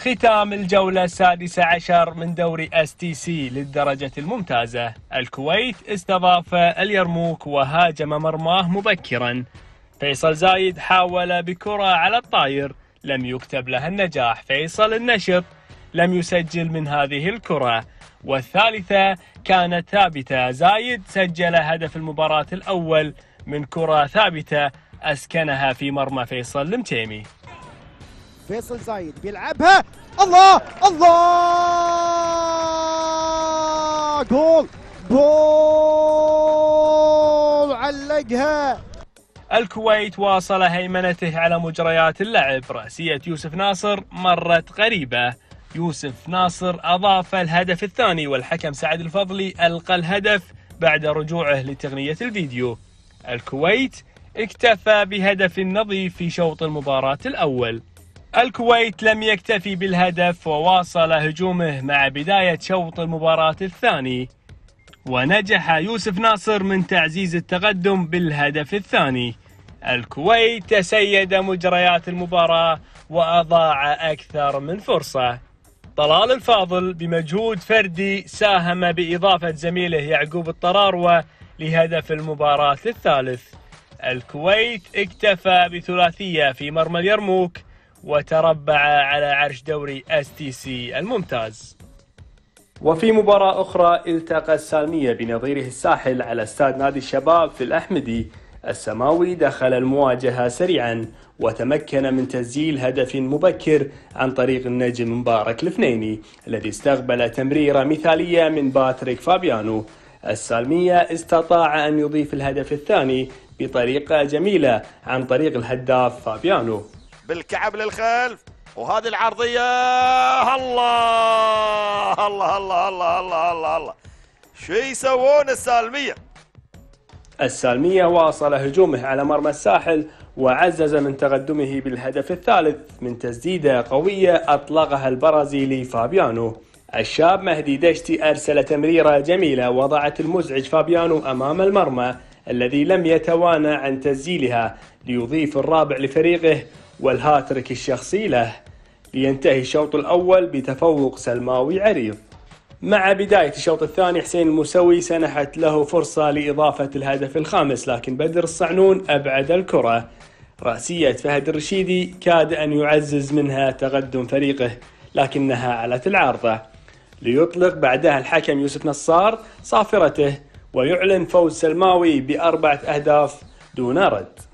ختام الجولة السادسة عشر من دوري اس تي سي للدرجة الممتازة الكويت استضاف اليرموك وهاجم مرماه مبكرا فيصل زايد حاول بكرة على الطاير لم يكتب لها النجاح فيصل النشط لم يسجل من هذه الكرة والثالثة كانت ثابتة زايد سجل هدف المباراة الأول من كرة ثابتة أسكنها في مرمى فيصل المتيمي فيصل زايد بيلعبها الله الله جول جول علقها الكويت واصل هيمنته على مجريات اللعب رأسية يوسف ناصر مرت غريبة يوسف ناصر أضاف الهدف الثاني والحكم سعد الفضلي ألقى الهدف بعد رجوعه لتغنية الفيديو الكويت اكتفى بهدف نظيف في شوط المباراة الأول الكويت لم يكتفي بالهدف وواصل هجومه مع بداية شوط المباراة الثاني ونجح يوسف ناصر من تعزيز التقدم بالهدف الثاني الكويت تسيد مجريات المباراة وأضاع أكثر من فرصة طلال الفاضل بمجهود فردي ساهم بإضافة زميله يعقوب الطراروة لهدف المباراة الثالث الكويت اكتفى بثلاثية في مرمى اليرموك وتربع على عرش دوري اس تي سي الممتاز وفي مباراة أخرى التقى السالمية بنظيره الساحل على استاد نادي الشباب في الأحمدي السماوي دخل المواجهة سريعا وتمكن من تسجيل هدف مبكر عن طريق النجم مبارك الفنيني الذي استقبل تمريرة مثالية من باتريك فابيانو السالمية استطاع أن يضيف الهدف الثاني بطريقة جميلة عن طريق الهداف فابيانو بالكعب للخلف وهذه العرضية الله الله الله الله الله الله, الله. شو يسوون السالمية السالمية واصل هجومه على مرمى الساحل وعزز من تقدمه بالهدف الثالث من تسديدة قوية أطلقها البرازيلي فابيانو الشاب مهدي دشتي أرسل تمريرة جميلة وضعت المزعج فابيانو أمام المرمى الذي لم يتوانى عن تسجيلها ليضيف الرابع لفريقه والهاتريك الشخصي له لينتهي الشوط الأول بتفوق سلماوي عريض مع بداية الشوط الثاني حسين الموسوي سنحت له فرصة لإضافة الهدف الخامس لكن بدر الصعنون أبعد الكرة رأسية فهد الرشيدي كاد أن يعزز منها تقدم فريقه لكنها علت العارضة ليطلق بعدها الحكم يوسف نصار صافرته ويعلن فوز سلماوي بأربعة أهداف دون رد